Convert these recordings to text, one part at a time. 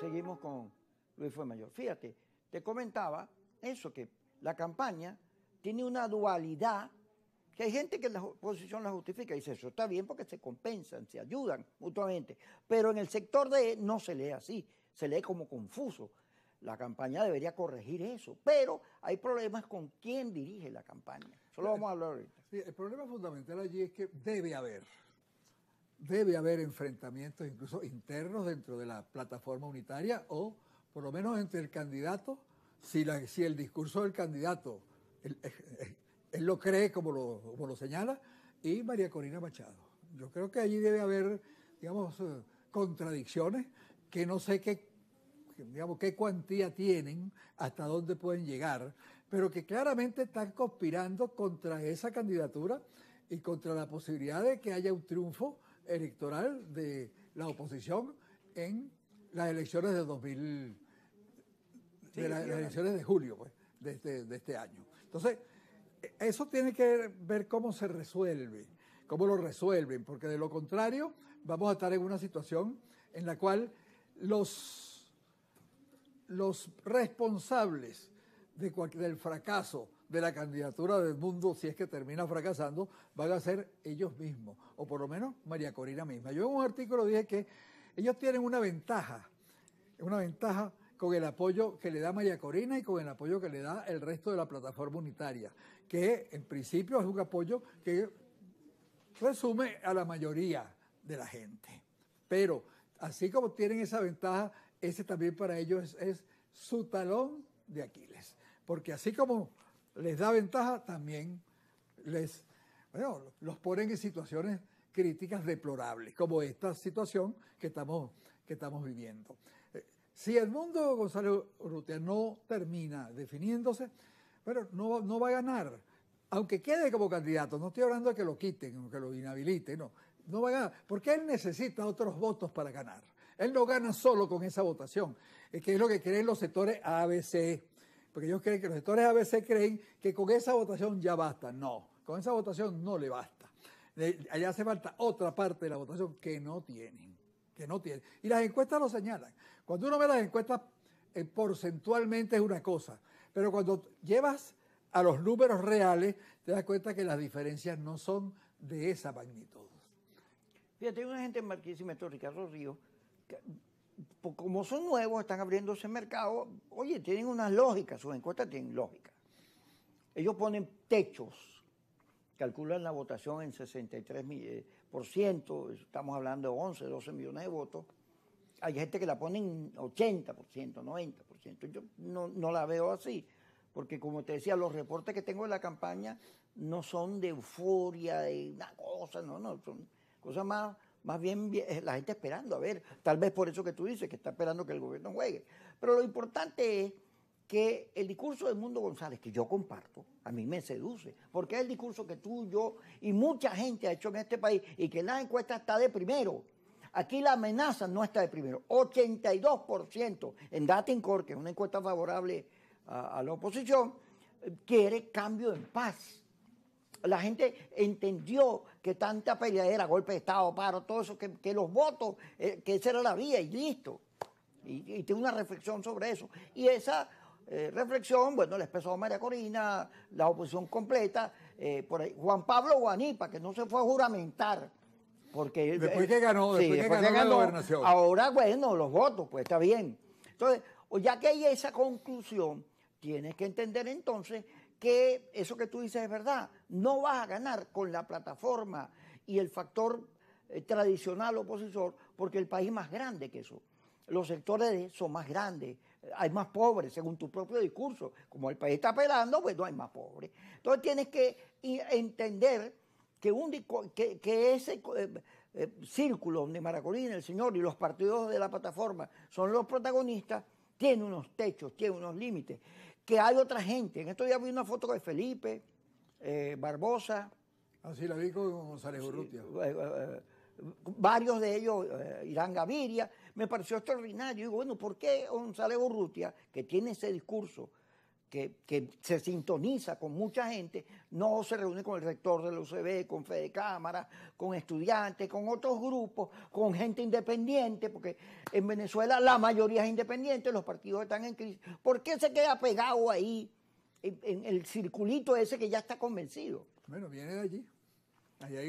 Seguimos con Luis Fue Mayor. Fíjate, te comentaba eso, que la campaña tiene una dualidad, que hay gente que la oposición la justifica y dice, eso está bien porque se compensan, se ayudan mutuamente, pero en el sector de no se lee así, se lee como confuso. La campaña debería corregir eso, pero hay problemas con quién dirige la campaña. Eso lo vamos a hablar ahorita. el problema fundamental allí es que debe haber, debe haber enfrentamientos incluso internos dentro de la plataforma unitaria o por lo menos entre el candidato, si, el discurso del candidato, eh, eh, él, lo cree como lo, señala, y María Corina Machado. Yo creo que allí debe haber, digamos, eh, contradicciones que no sé qué, digamos, qué cuantía tienen, hasta dónde pueden llegar, pero que claramente están conspirando contra esa candidatura y contra la posibilidad de que haya un triunfo electoral de la oposición en las elecciones de 2000, las, elecciones de julio pues, este, de, este, año. Entonces, e, eso tiene que ver cómo se resuelve, cómo lo resuelven, porque de lo contrario vamos a estar en una situación en la cual los, los responsables del fracaso de la candidatura del mundo, si es que termina fracasando, van a ser ellos mismos, o por lo menos María Corina misma. Yo en un artículo dije que ellos tienen una ventaja, una ventaja con el apoyo que le da María Corina y con el apoyo que le da el resto de la plataforma unitaria, que en principio es un apoyo que resume a la mayoría de la gente. Pero así como tienen esa ventaja, ese también para ellos es su talón de Aquiles. Porque así como les da ventaja, también les los ponen en situaciones críticas deplorables, como esta situación que estamos, que estamos viviendo. Eh, si el mundo Gonzalo Urrutia no termina definiéndose, bueno, no, va a ganar. Aunque quede como candidato, no estoy hablando de que lo quiten o que lo inhabiliten, no. No va a ganar, porque él necesita otros votos para ganar. Él no gana solo con esa votación, eh, que es lo que creen los sectores ABC, porque ellos creen que los sectores veces creen que con esa votación ya basta. No, con esa votación no le basta. Allá hace falta otra parte de la votación que no tienen, que no tienen. Y las encuestas lo señalan. Cuando uno ve las encuestas eh, porcentualmente es una cosa, pero cuando llevas a los números reales te das cuenta que las diferencias no son de esa magnitud. Fíjate, hay una gente en Marquisimeto, Ricardo Río, que como son nuevos, están abriendo ese mercado, oye, tienen unas lógicas, sus encuestas tienen lógica. Ellos ponen techos, calculan la votación en 63%, eh, estamos hablando de 11, 12 millones de votos. Hay gente que la pone en 80%, 90%. Yo no, no la veo así, porque como te decía, los reportes que tengo de la campaña no son de euforia, de una cosa, no, no, son cosas más más bien eh, la gente esperando, a ver, tal vez por eso que tú dices, que está esperando que el gobierno juegue. Pero lo importante es que el discurso de Mundo González, que yo comparto, a mí me seduce, porque es el discurso que tú, yo y mucha gente ha hecho en este país y que en las encuestas está de primero. Aquí la amenaza no está de primero, 82% en Data que es una encuesta favorable a la oposición, quiere cambio en paz la gente entendió que tanta pelea era golpe de Estado, paro, todo eso, que, los votos, eh, que esa era la vía y listo. Y, tiene una reflexión sobre eso. Y esa eh, reflexión, bueno, la expresó María Corina, la oposición completa, eh, por Juan Pablo Guanipa, que no se fue a juramentar. Porque, después que ganó, después, que ganó la gobernación. Ahora, bueno, los votos, pues está bien. Entonces, ya que hay esa conclusión, tienes que entender entonces que eso que tú dices es verdad. No vas a ganar con la plataforma y el factor eh, tradicional opositor porque el país es más grande que eso. Los sectores son más grandes, hay más pobres, según tu propio discurso. Como el país está pelando, pues no hay más pobres. Entonces tienes que entender que, ese eh, eh, círculo donde Maracolín, el señor y los partidos de la plataforma son los protagonistas, tiene unos techos, tiene unos límites que hay otra gente. En estos días vi una foto de Felipe, eh, Barbosa. Así ah, la vi con González Urrutia. Eh, eh, varios de ellos, Irán Gaviria. Me pareció extraordinario. Y digo, bueno, ¿por qué González Urrutia, que tiene ese discurso que, se sintoniza con mucha gente, no se reúne con el rector de la UCB, con Fede Cámara, con estudiantes, con otros grupos, con gente independiente, porque en Venezuela la mayoría es independiente, los partidos están en crisis. ¿Por qué se queda pegado ahí, en, el circulito ese que ya está convencido? Bueno, viene de allí.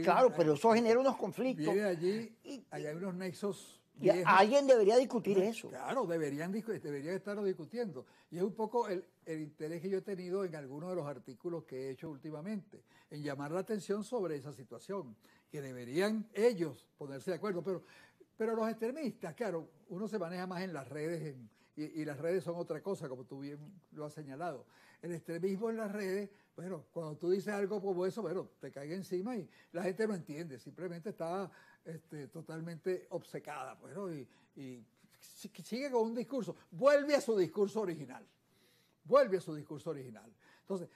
claro, pero eso genera unos conflictos. Viene de allí, y, hay unos nexos alguien debería discutir eso. Claro, deberían, deberían estarlo discutiendo. Y es un poco el, el interés que yo he tenido en algunos de los artículos que he hecho últimamente, en llamar la atención sobre esa situación, que deberían ellos ponerse de acuerdo. Pero, pero los extremistas, claro, uno se maneja más en las redes, en, y, las redes son otra cosa, como tú bien lo has señalado. El extremismo en las redes, bueno, cuando tú dices algo como eso, bueno, te cae encima y la gente no entiende, simplemente está este, totalmente obcecada, bueno, pues, y, y sigue con un discurso, vuelve a su discurso original, vuelve a su discurso original. Entonces,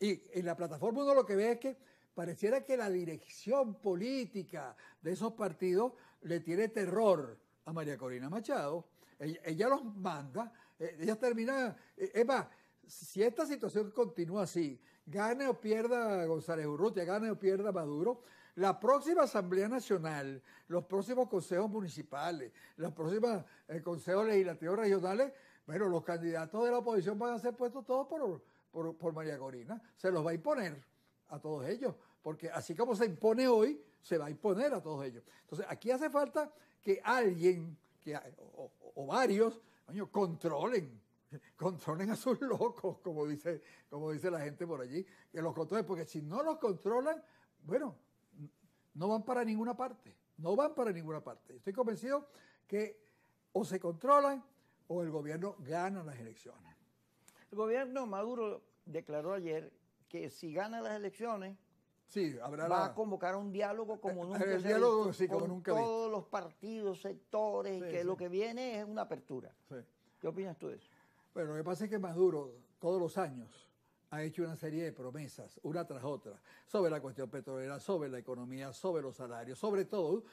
y en la plataforma uno lo que ve es que pareciera que la dirección política de esos partidos le tiene terror a María Corina Machado ella, los manda, eh, ella termina, eh, es si esta situación continúa así, gane o pierda González Urrutia, gane o pierda Maduro, la próxima Asamblea Nacional, los próximos consejos municipales, los próximos eh, consejos legislativos regionales, bueno, los candidatos de la oposición van a ser puestos todos por, por, por María Corina. Se los va a imponer a todos ellos, porque así como se impone hoy, se va a imponer a todos ellos. Entonces, aquí hace falta que alguien o, varios, coño, controlen, controlen a sus locos, como dice, como dice la gente por allí, que los controlen, porque si no los controlan, bueno, no van para ninguna parte, no van para ninguna parte. Estoy convencido que o se controlan o el gobierno gana las elecciones. El gobierno Maduro declaró ayer que si gana las elecciones, Sí, habrá va a convocar un diálogo eh, como eh, nunca el diálogo, todos los partidos, sectores, que lo que viene es una apertura. ¿Qué opinas tú de eso? Bueno, lo que pasa es que Maduro todos los años ha hecho una serie de promesas, una tras otra, sobre la cuestión petrolera, sobre la economía, sobre los salarios, sobre todo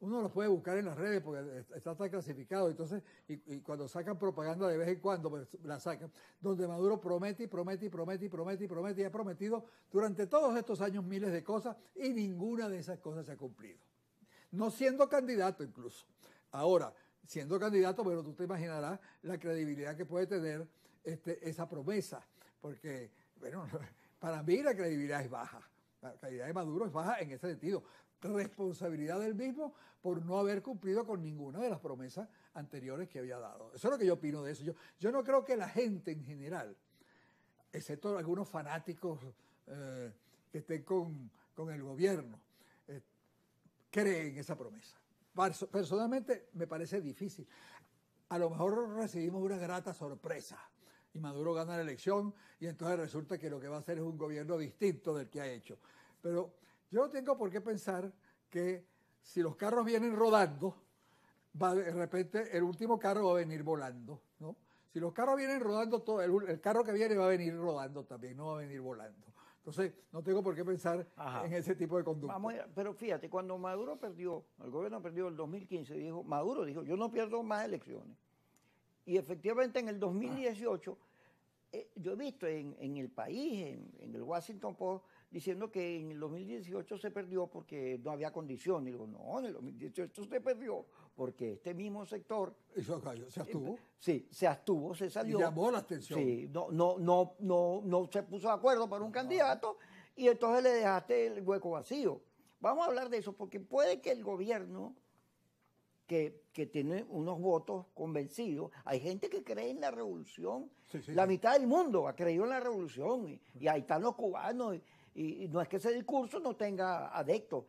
uno los puede buscar en las redes porque está, tan clasificado, entonces, y, cuando sacan propaganda de vez en cuando, pues, la sacan, donde Maduro promete y promete y promete y promete y promete y ha prometido durante todos estos años miles de cosas y ninguna de esas cosas se ha cumplido. No siendo candidato incluso. Ahora, siendo candidato, bueno, tú te imaginarás la credibilidad que puede tener este, esa promesa, porque, bueno, para mí la credibilidad es baja. La calidad de Maduro es baja en ese sentido. Responsabilidad del mismo por no haber cumplido con ninguna de las promesas anteriores que había dado. Eso es lo que yo opino de eso. Yo, yo no creo que la gente en general, excepto algunos fanáticos eh, que estén con, el gobierno, eh, creen esa promesa. Personalmente me parece difícil. A lo mejor recibimos una grata sorpresa y Maduro gana la elección y entonces resulta que lo que va a hacer es un gobierno distinto del que ha hecho. Pero yo no tengo por qué pensar que si los carros vienen rodando, de repente el último carro va a venir volando, ¿no? Si los carros vienen rodando, todo, el, carro que viene va a venir rodando también, no va a venir volando. Entonces, no tengo por qué pensar en ese tipo de conducta. pero fíjate, cuando Maduro perdió, el gobierno perdió el 2015, dijo, Maduro dijo, yo no pierdo más elecciones. Y efectivamente en el 2018 eh, yo he visto en, el país, en, el Washington Post, diciendo que en el 2018 se perdió porque no había condiciones. Y digo, no, en el 2018 se perdió porque este mismo sector... se eh, abstuvo. sí, se abstuvo, se salió. Y llamó la atención. Sí, no, no, no, no, se puso de acuerdo para un ah. candidato y entonces le dejaste el hueco vacío. Vamos a hablar de eso porque puede que el gobierno que, que tiene unos votos convencidos. Hay gente que cree en la revolución. la mitad del mundo ha creído en la revolución. Y, ahí están los cubanos. Y, no es que ese discurso no tenga adeptos,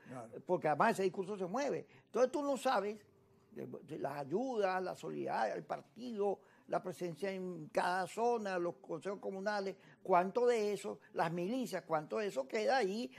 porque además ese discurso se mueve. Entonces tú no sabes las ayudas, la solidaridad, el partido, la presencia en cada zona, los consejos comunales, cuánto de eso, las milicias, cuánto de eso queda ahí.